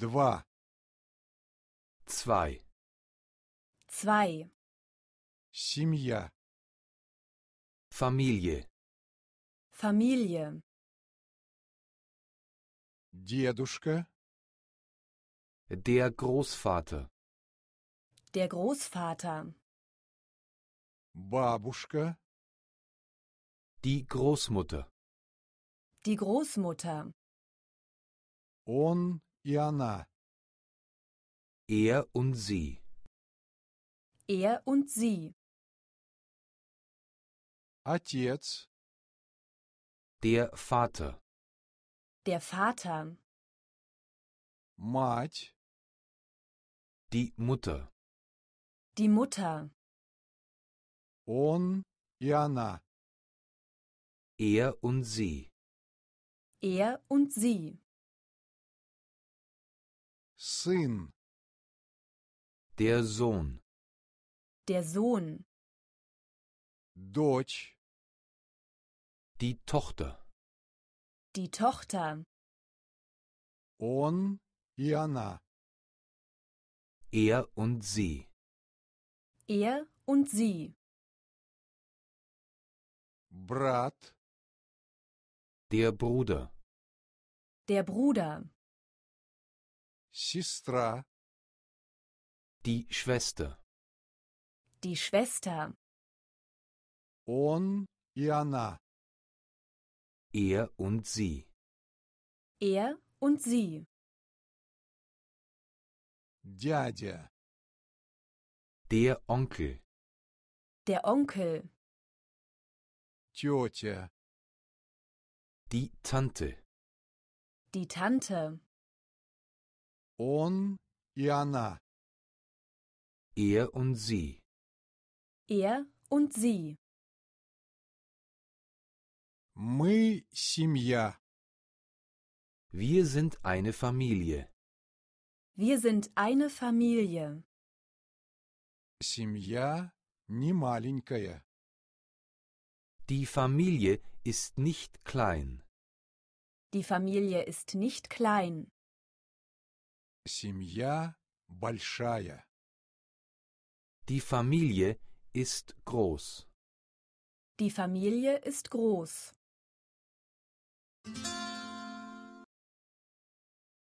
Два. Zwei. Zwei. Семья. Familie. Familie. Дедушка. Der Großvater. Der Großvater. Бабушка. Die Großmutter. Die Großmutter. Он и она. Er und sie. Er und sie. Отец. Der Vater. Der Vater. Мать. Die Mutter. Die Mutter. Он и она. Er und sie. Er und sie. Сын. Der Sohn. Der Sohn. Дочь. Die Tochter. Die Tochter. Он и она. Er und sie. Er und sie. Brat. Der Bruder. Der Bruder. Sistra. Die Schwester. Die Schwester. Он и она. Er und sie. Er und sie. Дядя. Der Onkel. Der Onkel. Тетя. Die Tante. Die Tante. Он и она. Er und sie. Er und sie. Мы семья. Wir sind eine Familie. Wir sind eine Familie. Семья не маленькая. Die Familie ist nicht klein. Die Familie ist nicht klein. Семья большая. Die Familie ist groß. Die Familie ist groß.